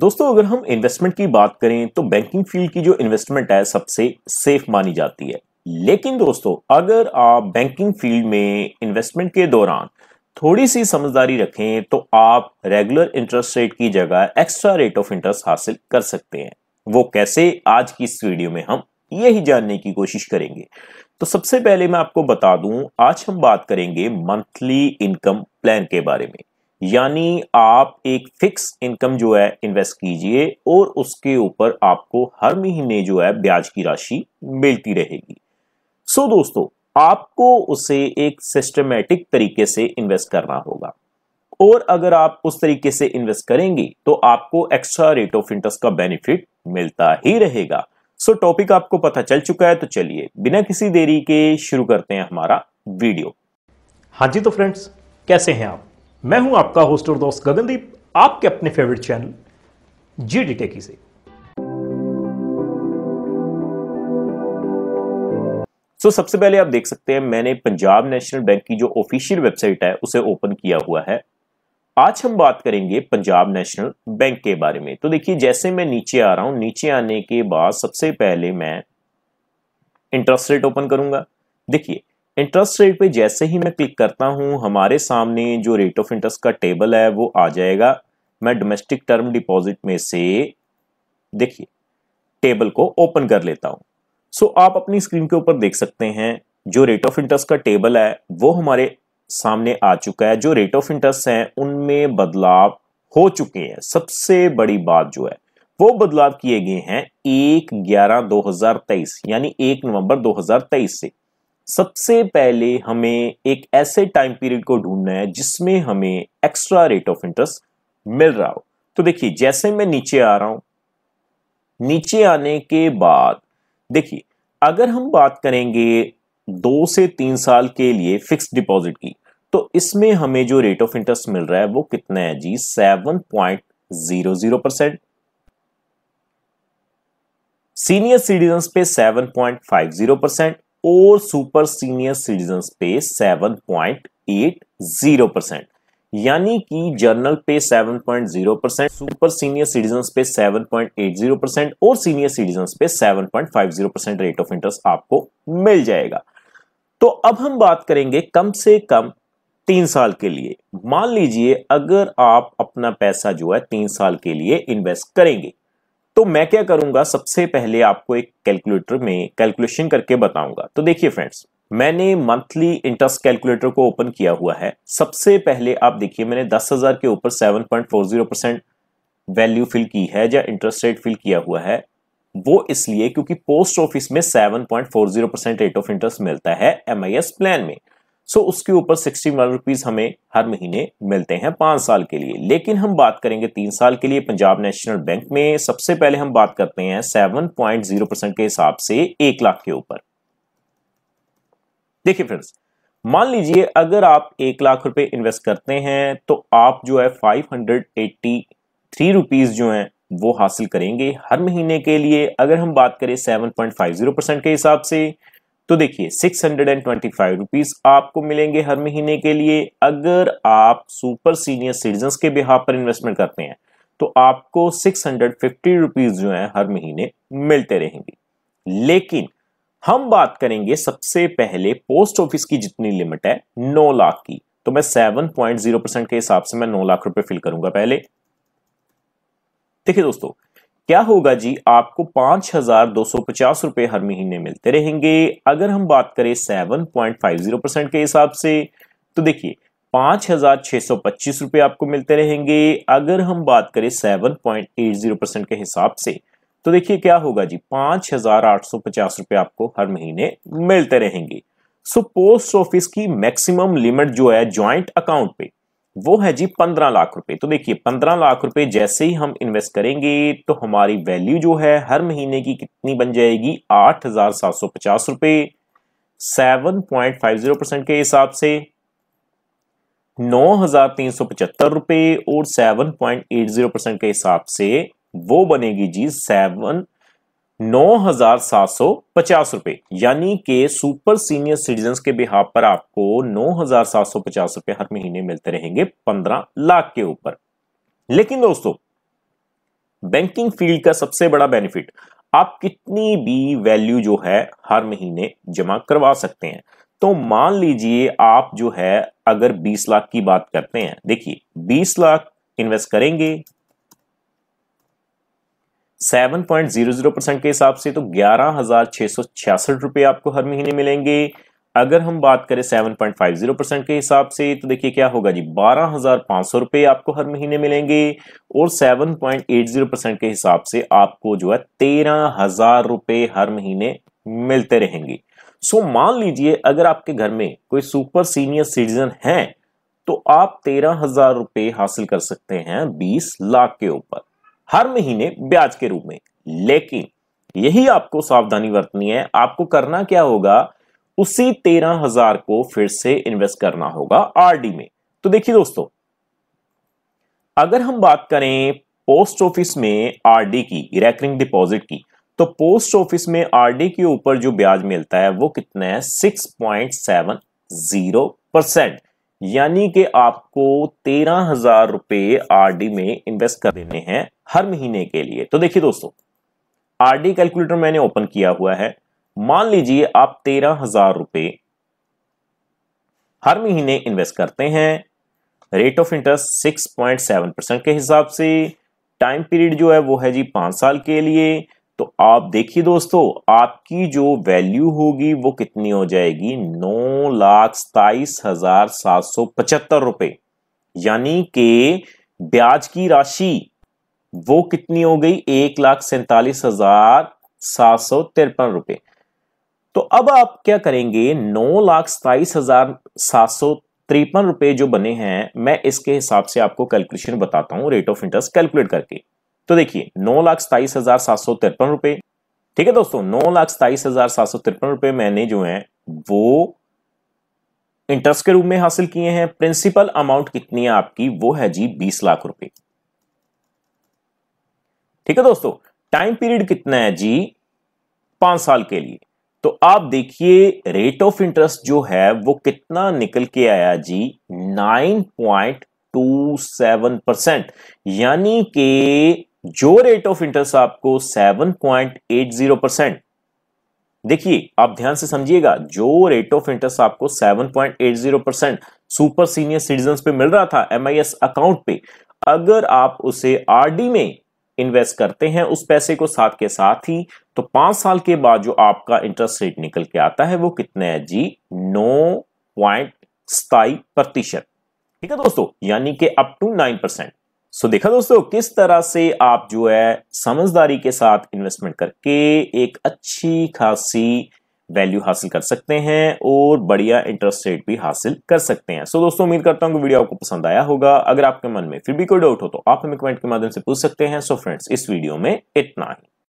दोस्तों अगर हम इन्वेस्टमेंट की बात करें तो बैंकिंग फील्ड की जो इन्वेस्टमेंट है सबसे सेफ मानी जाती है लेकिन दोस्तों अगर आप बैंकिंग फील्ड में इन्वेस्टमेंट के दौरान थोड़ी सी समझदारी रखें तो आप रेगुलर इंटरेस्ट रेट की जगह एक्स्ट्रा रेट ऑफ इंटरेस्ट हासिल कर सकते हैं वो कैसे आज की इस वीडियो में हम यही जानने की कोशिश करेंगे तो सबसे पहले मैं आपको बता दूं आज हम बात करेंगे मंथली इनकम प्लान के बारे में यानी आप एक फिक्स इनकम जो है इन्वेस्ट कीजिए और उसके ऊपर आपको हर महीने जो है ब्याज की राशि मिलती रहेगी सो so दोस्तों आपको उसे एक सिस्टमेटिक तरीके से इन्वेस्ट करना होगा और अगर आप उस तरीके से इन्वेस्ट करेंगे तो आपको एक्स्ट्रा रेट ऑफ इंटरेस्ट का बेनिफिट मिलता ही रहेगा सो so, टॉपिक आपको पता चल चुका है तो चलिए बिना किसी देरी के शुरू करते हैं हमारा वीडियो हाँ जी तो फ्रेंड्स कैसे हैं आप मैं हूं आपका होस्ट और दोस्त गगनदीप आपके अपने favourite channel G D techy से तो सबसे पहले आप देख सकते हैं मैंने पंजाब नेशनल बैंक की जो ऑफिशियल वेबसाइट है उसे ओपन किया हुआ है आज हम बात करेंगे पंजाब नेशनल बैंक के बारे में तो देखिए जैसे मैं नीचे आ रहा हूं नीचे आने के बाद सबसे पहले मैं इंटरेस्ट रेट ओपन करूंगा देखिए इंटरेस्ट रेट पे जैसे ही मैं क्लिक करता हूँ हमारे सामने जो रेट ऑफ इंटरेस्ट का टेबल है वो आ जाएगा मैं डोमेस्टिक टर्म डिपॉजिट में से देखिए टेबल को ओपन कर लेता हूँ सो आप अपनी स्क्रीन के ऊपर देख सकते हैं जो रेट ऑफ इंटरेस्ट का टेबल है वो हमारे सामने आ चुका है जो रेट ऑफ इंटरेस्ट हैं उनमें बदलाव हो चुके हैं सबसे बड़ी बात जो है वो बदलाव किए गए हैं एक ग्यारह दो हजार तेईस यानी एक नवंबर दो हजार तेईस से सबसे पहले हमें एक ऐसे टाइम पीरियड को ढूंढना है जिसमें हमें एक्स्ट्रा रेट ऑफ इंटरेस्ट मिल रहा हो तो देखिए जैसे मैं नीचे आ रहा हूं नीचे आने के बाद देखिए अगर हम बात करेंगे दो से तीन साल के लिए फिक्स डिपॉजिट की तो इसमें हमें जो रेट ऑफ इंटरेस्ट मिल रहा है वो कितना है जी seven point zero zero percent senior citizen पे seven point five zero percent और सुपर सीनियर सिटीजन पे 7.80 परसेंट यानी कि जर्नल पे 7.0 परसेंट सुपर सीनियर सिटीजन पे 7.80 परसेंट और सीनियर सिटीजन पे 7.50 परसेंट रेट ऑफ इंटरेस्ट आपको मिल जाएगा तो अब हम बात करेंगे कम से कम तीन साल के लिए मान लीजिए अगर आप अपना पैसा जो है तीन साल के लिए इन्वेस्ट करेंगे तो मैं क्या करूंगा सबसे पहले आपको एक कैलकुलेटर में कैलकुलेशन करके बताऊंगा तो देखिए फ्रेंड्स मैंने मंथली इंटरेस्ट कैलकुलेटर को ओपन किया हुआ है सबसे पहले आप देखिए मैंने दस हजार के ऊपर seven point four zero percent value fill की है या इंटरेस्ट रेट फिल किया हुआ है वो इसलिए क्योंकि पोस्ट ऑफिस में seven point four zero percent rate of interest मिलता है एम प्लान में सो उसके ऊपर सिक्सटी वन रुपीज हमें हर महीने मिलते हैं पांच साल के लिए लेकिन हम बात करेंगे तीन साल के लिए पंजाब नेशनल बैंक में सबसे पहले हम बात करते हैं सेवन पॉइंट जीरो परसेंट के हिसाब से एक लाख के ऊपर देखिए फ्रेंड्स मान लीजिए अगर आप एक लाख रुपए इन्वेस्ट करते हैं तो आप जो है five hundred eighty three rupees जो है वो हासिल करेंगे हर महीने के लिए अगर हम बात करें seven point five zero percent के हिसाब से तो देखिए six hundred and twenty five rupees आपको मिलेंगे हर महीने के लिए अगर आप सुपर सीनियर सिटीजन के बिहार पर इन्वेस्टमेंट करते हैं तो आपको सिक्स हंड्रेड फिफ्टी रुपीज जो है हर महीने मिलते रहेंगे लेकिन हम बात करेंगे सबसे पहले पोस्ट ऑफिस की जितनी लिमिट है नौ लाख की तो मैं सेवन पॉइंट जीरो परसेंट के हिसाब से मैं नौ लाख रुपए फिल करूंगा पहले देखिए दोस्तों क्या होगा जी आपको पांच हजार दो सौ पचास रुपए हर महीने मिलते रहेंगे अगर हम बात करें seven point five zero percent के हिसाब से तो देखिए पांच हजार छह सौ पच्चीस रुपए आपको मिलते रहेंगे अगर हम बात करें seven point eight zero percent के हिसाब से तो देखिए क्या होगा जी पांच हजार आठ सौ पचास रुपए आपको हर महीने मिलते रहेंगे सो पोस्ट ऑफिस की मैक्सिमम लिमिट जो है ज्वाइंट अकाउंट पे वो है जी पंद्रह लाख रुपए तो देखिए पंद्रह लाख रुपए जैसे ही हम इन्वेस्ट करेंगे तो हमारी वैल्यू जो है हर महीने की कितनी बन जाएगी आठ हजार सात सौ पचास रुपए seven point five zero percent के हिसाब से नौ हजार तीन सौ पचहत्तर रुपए और seven point eight zero percent के हिसाब से वो बनेगी जी सेवन नौ हजार सात सौ पचास रुपए यानी कि सुपर सीनियर सिटीजन के बिहार पर आपको नौ हजार सात सौ पचास रुपए हर महीने मिलते रहेंगे पंद्रह लाख के ऊपर लेकिन दोस्तों बैंकिंग फील्ड का सबसे बड़ा बेनिफिट आप कितनी भी वैल्यू जो है हर महीने जमा करवा सकते हैं तो मान लीजिए आप जो है अगर 20 लाख की बात करते हैं देखिए 20 लाख इन्वेस्ट करेंगे seven point zero zero percent के हिसाब से तो ग्यारह हजार सौ छियासठ आपको हर महीने मिलेंगे अगर हम बात करें seven point five zero percent के हिसाब से तो देखिए क्या होगा जी बारह हजार सौ आपको हर महीने मिलेंगे और seven point eight zero percent के हिसाब से आपको जो है तेरह हजार हर महीने मिलते रहेंगे सो मान लीजिए अगर आपके घर में कोई सुपर सीनियर सिटीजन है तो आप तेरह हजार हासिल कर सकते हैं बीस लाख के ऊपर हर महीने ब्याज के रूप में लेकिन यही आपको सावधानी बरतनी है आपको करना क्या होगा उसी तेरह हजार को फिर से इन्वेस्ट करना होगा आरडी में तो देखिए दोस्तों अगर हम बात करें पोस्ट ऑफिस में आरडी की रेकरिंग डिपॉजिट की तो पोस्ट ऑफिस में आरडी के ऊपर जो ब्याज मिलता है वो कितना है six point seven zero percent यानी कि आपको तेरह हजार रुपए आरडी में इन्वेस्ट कर देने हैं हर महीने के लिए तो देखिए दोस्तों आरडी कैलकुलेटर मैंने ओपन किया हुआ है मान लीजिए आप तेरह हजार रुपए हर महीने इन्वेस्ट करते हैं rate of interest six point seven percent के हिसाब से टाइम पीरियड जो है वो है जी पांच साल के लिए तो आप देखिए दोस्तों आपकी जो वैल्यू होगी वो कितनी हो जाएगी नौ लाख सताइस हजार सात सौ पचहत्तर रुपए यानी कि ब्याज की राशि वो कितनी हो गई एक लाख सैतालीस हजार सात सौ तिरपन रुपए तो अब आप क्या करेंगे नौ लाख सताइस हजार सात सौ तिरपन रुपए जो बने हैं मैं इसके हिसाब से आपको कैलकुलेशन बताता हूं रेट ऑफ इंटरेस्ट कैलकुलेट करके तो देखिए नौ लाख सताइस हजार सात सौ तिरपन रुपए ठीक है दोस्तों नौ लाख सताइस हजार सात सौ तिरपन रुपए मैंने जो है वो इंटरेस्ट के रूप में हासिल किए हैं प्रिंसिपल अमाउंट कितनी है आपकी वो है जी बीस लाख रुपए ठीक है दोस्तों टाइम पीरियड कितना है जी पांच साल के लिए तो आप देखिए रेट ऑफ इंटरेस्ट जो है वो कितना निकल के आया जी nine point two seven percent यानी कि जो रेट ऑफ इंटरेस्ट आपको 7.80 परसेंट देखिए आप ध्यान से समझिएगा जो रेट ऑफ इंटरेस्ट आपको 7.80 परसेंट सुपर सीनियर सिटीजन पे मिल रहा था एमआईएस अकाउंट पे अगर आप उसे आरडी में इन्वेस्ट करते हैं उस पैसे को साथ के साथ ही तो पांच साल के बाद जो आपका इंटरेस्ट रेट निकल के आता है वो कितना है जी नौ पॉइंट स्थाई प्रतिशत ठीक है दोस्तों यानी कि up to nine percent so देखा दोस्तों किस तरह से आप जो है समझदारी के साथ इन्वेस्टमेंट करके एक अच्छी खासी वैल्यू हासिल कर सकते हैं और बढ़िया इंटरेस्ट रेट भी हासिल कर सकते हैं सो so, दोस्तों उम्मीद करता हूं कि वीडियो आपको पसंद आया होगा अगर आपके मन में फिर भी कोई डाउट हो तो आप हमें कमेंट के माध्यम से पूछ सकते हैं सो so, फ्रेंड्स इस वीडियो में इतना ही